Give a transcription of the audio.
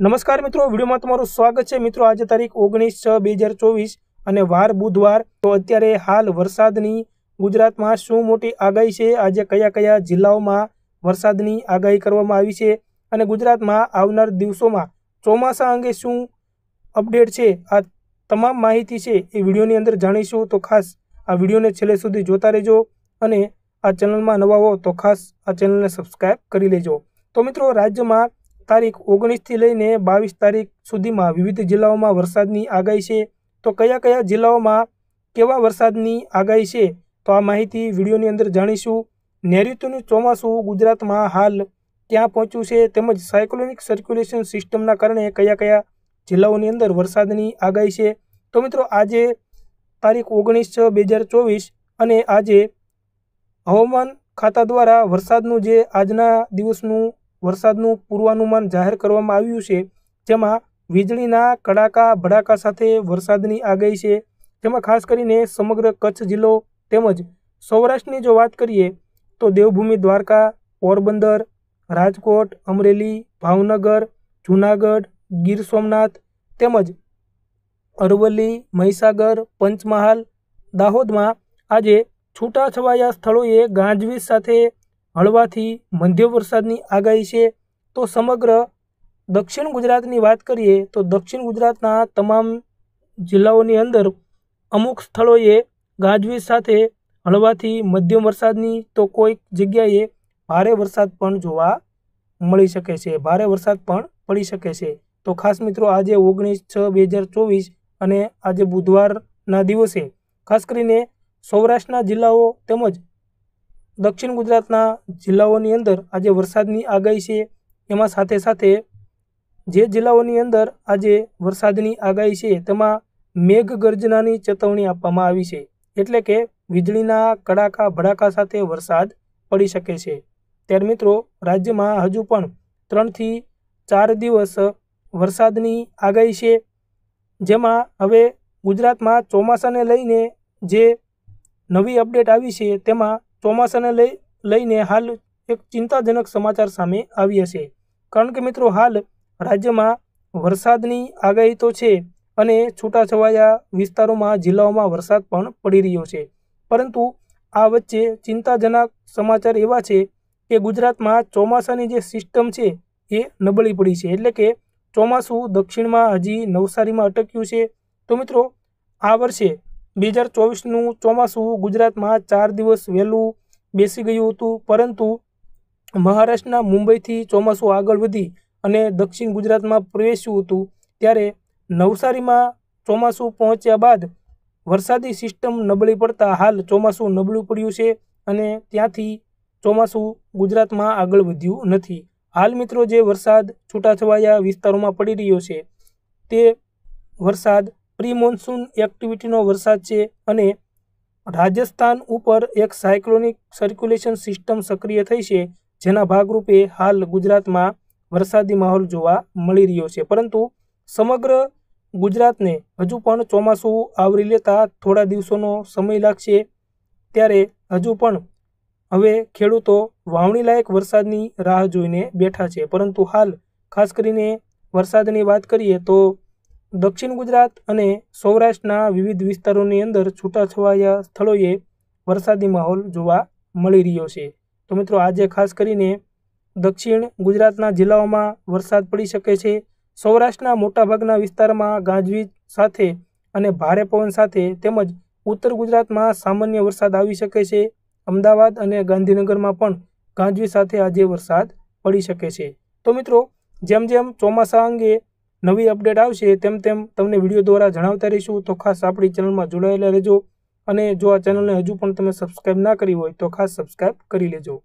નમસ્કાર મિત્રો વિડીયોમાં તમારું સ્વાગત છે મિત્રો આજે તારીખ ઓગણીસ છ બે હજાર ચોવીસ અને વાર બુધવાર તો અત્યારે હાલ વરસાદની ગુજરાતમાં શું મોટી આગાહી છે આજે કયા કયા જિલ્લાઓમાં વરસાદની આગાહી કરવામાં આવી છે અને ગુજરાતમાં આવનાર દિવસોમાં ચોમાસા અંગે શું અપડેટ છે આ તમામ માહિતી છે એ વિડીયોની અંદર જાણીશું તો ખાસ આ વિડીયોને છેલ્લે સુધી જોતા રહેજો અને આ ચેનલમાં નવા હો તો ખાસ આ ચેનલને સબસ્ક્રાઈબ કરી લેજો તો મિત્રો રાજ્યમાં તારીખ ઓગણીસથી લઈને બાવીસ તારીખ સુધીમાં વિવિધ જિલ્લાઓમાં વરસાદની આગાહી છે તો કયા કયા જિલ્લાઓમાં કેવા વરસાદની આગાહી છે તો આ માહિતી વિડીયોની અંદર જાણીશું નૈઋત્યનું ચોમાસું ગુજરાતમાં હાલ ક્યાં પહોંચ્યું છે તેમજ સાયક્લોનિક સર્ક્યુલેશન સિસ્ટમના કારણે કયા કયા જિલ્લાઓની અંદર વરસાદની આગાહી છે તો મિત્રો આજે તારીખ ઓગણીસ છ બે હજાર ચોવીસ અને આજે હવામાન ખાતા દ્વારા વરસાદનું જે આજના દિવસનું વરસાદનું પૂર્વાનુમાન જાહેર કરવામાં આવ્યું છે જેમાં વીજળીના કડાકા ભડાકા સાથે વરસાદની આગાહી છે જેમાં ખાસ કરીને સમગ્ર કચ્છ જિલ્લો તેમજ સૌરાષ્ટ્રની જો વાત કરીએ તો દેવભૂમિ દ્વારકા પોરબંદર રાજકોટ અમરેલી ભાવનગર જૂનાગઢ ગીર સોમનાથ તેમજ અરવલ્લી મહીસાગર પંચમહાલ દાહોદમાં આજે છૂટાછવાયા સ્થળોએ ગાજવીજ સાથે હળવાથી મધ્યમ વરસાદની આગાહી છે તો સમગ્ર દક્ષિણ ગુજરાતની વાત કરીએ તો દક્ષિણ ગુજરાતના તમામ જિલ્લાઓની અંદર અમુક સ્થળોએ ગાજવીજ સાથે હળવાથી મધ્યમ વરસાદની તો કોઈક જગ્યાએ ભારે વરસાદ પણ જોવા મળી શકે છે ભારે વરસાદ પણ પડી શકે છે તો ખાસ મિત્રો આજે ઓગણીસ છ બે હજાર ચોવીસ અને આજે બુધવારના દિવસે ખાસ કરીને સૌરાષ્ટ્રના જિલ્લાઓ તેમજ દક્ષિણ ગુજરાતના જિલ્લાઓની અંદર આજે વરસાદની આગાહી છે એમાં સાથે સાથે જે જિલ્લાઓની અંદર આજે વરસાદની આગાહી છે તેમાં મેઘગર્જનાની ચેતવણી આપવામાં આવી છે એટલે કે વીજળીના કડાકા ભડાકા સાથે વરસાદ પડી શકે છે ત્યારે મિત્રો રાજ્યમાં હજુ પણ ત્રણથી ચાર દિવસ વરસાદની આગાહી છે જેમાં હવે ગુજરાતમાં ચોમાસાને લઈને જે નવી અપડેટ આવી છે તેમાં ચોમાસાને લઈ લઈને હાલ એક ચિંતાજનક સમાચાર સામે આવ્યા છે કારણ કે મિત્રો હાલ રાજ્યમાં વરસાદની આગાહી તો છે અને છૂટાછવાયા વિસ્તારોમાં જિલ્લાઓમાં વરસાદ પણ પડી રહ્યો છે પરંતુ આ વચ્ચે ચિંતાજનક સમાચાર એવા છે કે ગુજરાતમાં ચોમાસાની જે સિસ્ટમ છે એ નબળી પડી છે એટલે કે ચોમાસું દક્ષિણમાં હજી નવસારીમાં અટક્યું છે તો મિત્રો આ વર્ષે બે હજાર ચોવીસનું ચોમાસું ગુજરાતમાં ચાર દિવસ વહેલું બેસી ગયું હતું પરંતુ મહારાષ્ટ્રના મુંબઈથી ચોમાસું આગળ વધી અને દક્ષિણ ગુજરાતમાં પ્રવેશ્યું હતું ત્યારે નવસારીમાં ચોમાસું પહોંચ્યા બાદ વરસાદી સિસ્ટમ નબળી પડતા હાલ ચોમાસું નબળું પડ્યું છે અને ત્યાંથી ચોમાસું ગુજરાતમાં આગળ વધ્યું નથી હાલ મિત્રો જે વરસાદ છૂટાછવાયા વિસ્તારોમાં પડી રહ્યો છે તે વરસાદ પ્રી મોન્સૂન એક્ટિવિટીનો વરસાદ છે અને રાજસ્થાન ઉપર એક સાયક્લોનિક સર્ક્યુલેશન સિસ્ટમ સક્રિય થઈ છે જેના ભાગરૂપે હાલ ગુજરાતમાં વરસાદી માહોલ જોવા મળી રહ્યો છે પરંતુ સમગ્ર ગુજરાતને હજુ પણ ચોમાસું આવરી લેતા થોડા દિવસોનો સમય લાગશે ત્યારે હજુ પણ હવે ખેડૂતો વાવણીલાયક વરસાદની રાહ જોઈને બેઠા છે પરંતુ હાલ ખાસ કરીને વરસાદની વાત કરીએ તો દક્ષિણ ગુજરાત અને સૌરાષ્ટ્રના વિવિધ વિસ્તારોની અંદર છૂટાછવાયા સ્થળોએ વરસાદી માહોલ જોવા મળી રહ્યો છે તો મિત્રો આજે ખાસ કરીને દક્ષિણ ગુજરાતના જિલ્લાઓમાં વરસાદ પડી શકે છે સૌરાષ્ટ્રના મોટાભાગના વિસ્તારમાં ગાજવીજ સાથે અને ભારે પવન સાથે તેમજ ઉત્તર ગુજરાતમાં સામાન્ય વરસાદ આવી શકે છે અમદાવાદ અને ગાંધીનગરમાં પણ ગાજવીજ સાથે આજે વરસાદ પડી શકે છે તો મિત્રો જેમ જેમ ચોમાસા અંગે નવી અપડેટ આવશે તેમ તેમ તમને વિડીયો દ્વારા જણાવતા રહીશું તો ખાસ આપણી ચેનલમાં જોડાયેલા રહેજો અને જો આ ચેનલને હજુ પણ તમે સબસ્ક્રાઈબ ના કરી હોય તો ખાસ સબસ્ક્રાઈબ કરી લેજો